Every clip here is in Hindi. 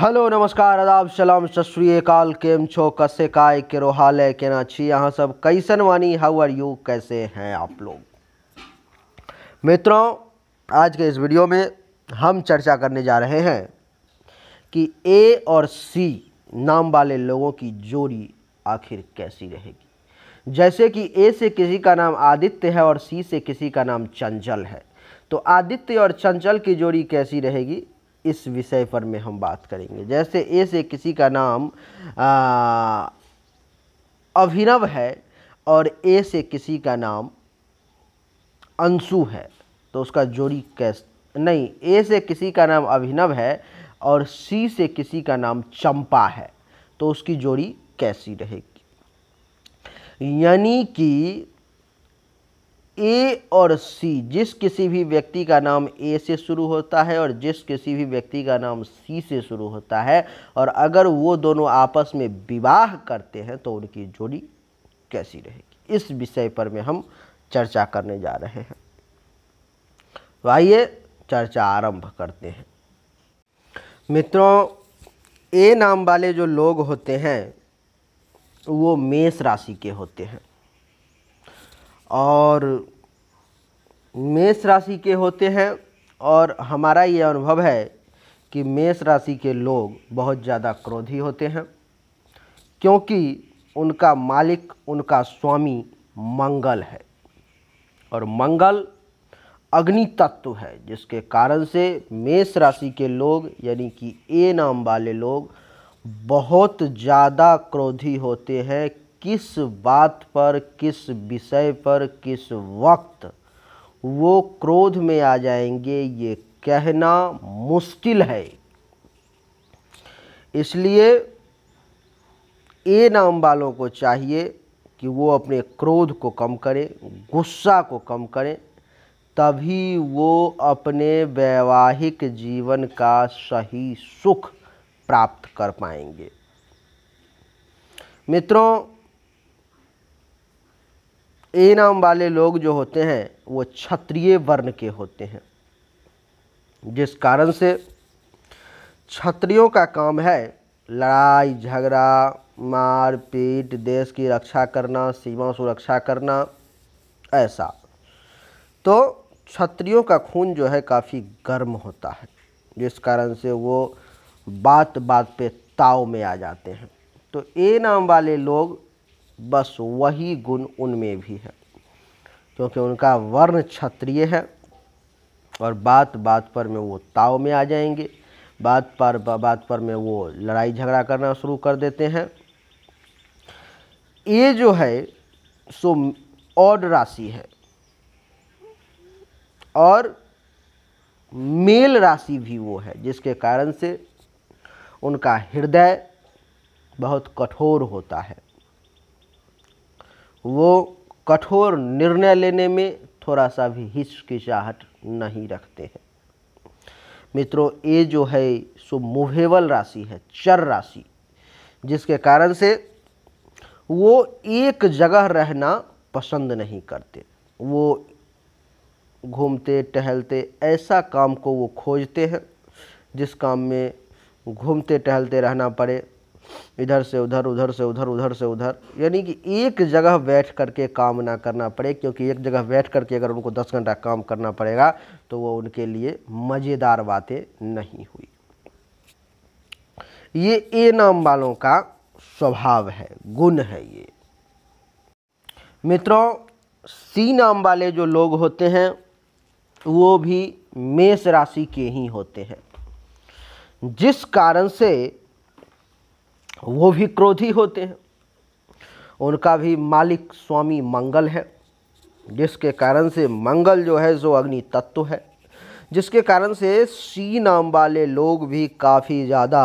हेलो नमस्कार आदाब सलाम सतरीकाल केम छो कसे काय के रोहाल है ना छी यहाँ सब कैसन वानी हाउ आर यू कैसे हैं आप लोग मित्रों आज के इस वीडियो में हम चर्चा करने जा रहे हैं कि ए और सी नाम वाले लोगों की जोड़ी आखिर कैसी रहेगी जैसे कि ए से किसी का नाम आदित्य है और सी से किसी का नाम चंचल है तो आदित्य और चंचल की जोड़ी कैसी रहेगी इस विषय पर में हम बात करेंगे जैसे ए से किसी का नाम अभिनव है और ए से किसी का नाम अंशु है तो उसका जोड़ी कैस नहीं ए से किसी का नाम अभिनव है और सी से किसी का नाम चंपा है तो उसकी जोड़ी कैसी रहेगी यानी कि ए और सी जिस किसी भी व्यक्ति का नाम ए से शुरू होता है और जिस किसी भी व्यक्ति का नाम सी से शुरू होता है और अगर वो दोनों आपस में विवाह करते हैं तो उनकी जोड़ी कैसी रहेगी इस विषय पर में हम चर्चा करने जा रहे हैं तो आइए चर्चा आरंभ करते हैं मित्रों ए नाम वाले जो लोग होते हैं वो मेष राशि के होते हैं और मेष राशि के होते हैं और हमारा ये अनुभव है कि मेष राशि के लोग बहुत ज़्यादा क्रोधी होते हैं क्योंकि उनका मालिक उनका स्वामी मंगल है और मंगल अग्नि तत्व है जिसके कारण से मेष राशि के लोग यानी कि ए नाम वाले लोग बहुत ज़्यादा क्रोधी होते हैं किस बात पर किस विषय पर किस वक्त वो क्रोध में आ जाएंगे ये कहना मुश्किल है इसलिए ए नाम वालों को चाहिए कि वो अपने क्रोध को कम करें गुस्सा को कम करें तभी वो अपने वैवाहिक जीवन का सही सुख प्राप्त कर पाएंगे मित्रों ए नाम वाले लोग जो होते हैं वो क्षत्रिय वर्ण के होते हैं जिस कारण से क्षत्रियों का काम है लड़ाई झगड़ा मार पीट देश की रक्षा करना सीमा सुरक्षा करना ऐसा तो क्षत्रियों का खून जो है काफ़ी गर्म होता है जिस कारण से वो बात बात पे ताव में आ जाते हैं तो ए नाम वाले लोग बस वही गुण उनमें भी है क्योंकि उनका वर्ण क्षत्रिय है और बात बात पर में वो ताव में आ जाएंगे बात पर बात पर में वो लड़ाई झगड़ा करना शुरू कर देते हैं ये जो है सो ऑड राशि है और मेल राशि भी वो है जिसके कारण से उनका हृदय बहुत कठोर होता है वो कठोर निर्णय लेने में थोड़ा सा भी हिचकिचाहट नहीं रखते हैं मित्रों ये जो है सो मूवेबल राशि है चर राशि जिसके कारण से वो एक जगह रहना पसंद नहीं करते वो घूमते टहलते ऐसा काम को वो खोजते हैं जिस काम में घूमते टहलते रहना पड़े इधर से उधर उधर से उधर उधर से उधर यानी कि एक जगह बैठ करके काम ना करना पड़े क्योंकि एक जगह बैठ करके अगर उनको दस घंटा काम करना पड़ेगा तो वो उनके लिए मज़ेदार बातें नहीं हुई ये ए नाम वालों का स्वभाव है गुण है ये मित्रों सी नाम वाले जो लोग होते हैं वो भी मेष राशि के ही होते हैं जिस कारण से वो भी क्रोधी होते हैं उनका भी मालिक स्वामी मंगल है जिसके कारण से मंगल जो है जो अग्नि तत्व है जिसके कारण से सी नाम वाले लोग भी काफ़ी ज़्यादा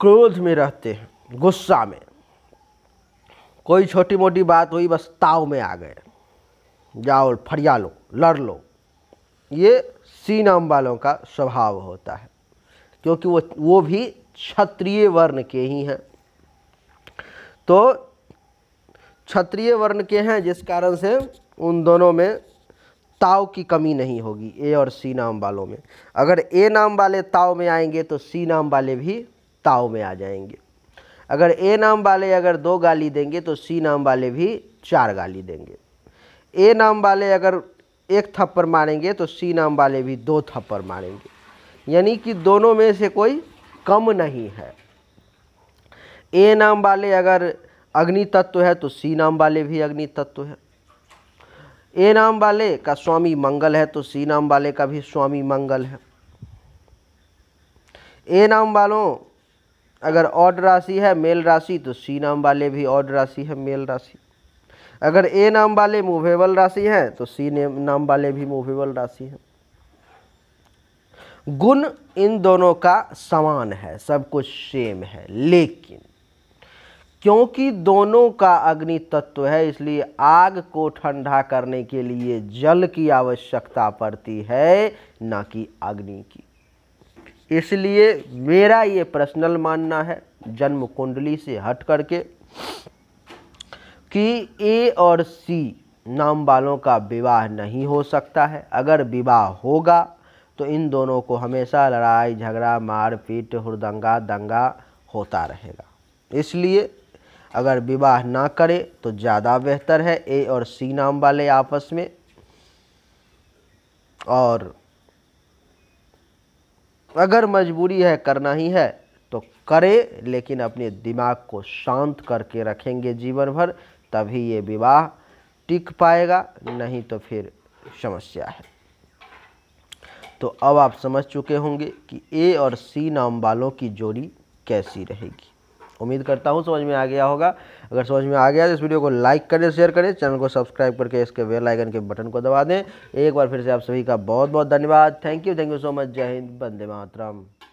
क्रोध में रहते हैं गुस्सा में कोई छोटी मोटी बात हुई बस ताव में आ गए जाओ फरिया लो लड़ लो ये सी नाम वालों का स्वभाव होता है क्योंकि वो वो भी क्षत्रिय वर्ण के ही हैं तो क्षत्रिय वर्ण के हैं जिस कारण से उन दोनों में ताव की कमी नहीं होगी ए और सी नाम वालों में अगर ए नाम वाले ताव में आएंगे तो सी नाम वाले भी ताव में आ जाएंगे अगर ए नाम वाले अगर दो गाली देंगे तो सी नाम वाले भी चार गाली देंगे ए नाम वाले अगर एक थप्पड़ मारेंगे तो सी नाम वाले भी दो थप्पड़ मारेंगे यानी कि दोनों में से कोई कम नहीं है ए नाम वाले अगर अग्नि तत्व है तो सी नाम वाले भी अग्नि तत्व है ए नाम वाले का स्वामी मंगल है तो सी नाम वाले का भी स्वामी मंगल है ए नाम वालों अगर ऑड राशि है मेल राशि तो सी नाम वाले भी ऑड राशि है मेल राशि अगर ए नाम वाले मूवेबल राशि हैं तो सी नाम वाले भी मूवेबल राशि हैं गुण इन दोनों का समान है सब कुछ सेम है लेकिन क्योंकि दोनों का अग्नि तत्व है इसलिए आग को ठंडा करने के लिए जल की आवश्यकता पड़ती है ना कि अग्नि की इसलिए मेरा ये पर्सनल मानना है जन्म कुंडली से हट करके कि ए और सी नाम वालों का विवाह नहीं हो सकता है अगर विवाह होगा तो इन दोनों को हमेशा लड़ाई झगड़ा मारपीट हुरदंगा दंगा होता रहेगा इसलिए अगर विवाह ना करे तो ज़्यादा बेहतर है ए और सी नाम वाले आपस में और अगर मजबूरी है करना ही है तो करे लेकिन अपने दिमाग को शांत करके रखेंगे जीवन भर तभी ये विवाह टिक पाएगा नहीं तो फिर समस्या है तो अब आप समझ चुके होंगे कि ए और सी नाम वालों की जोड़ी कैसी रहेगी उम्मीद करता हूँ समझ में आ गया होगा अगर समझ में आ गया तो इस वीडियो को लाइक करें शेयर करें चैनल को सब्सक्राइब करके इसके बेल आइकन के बटन को दबा दें एक बार फिर से आप सभी का बहुत बहुत धन्यवाद thank you thank you so much जय हिंद बंदे मातरम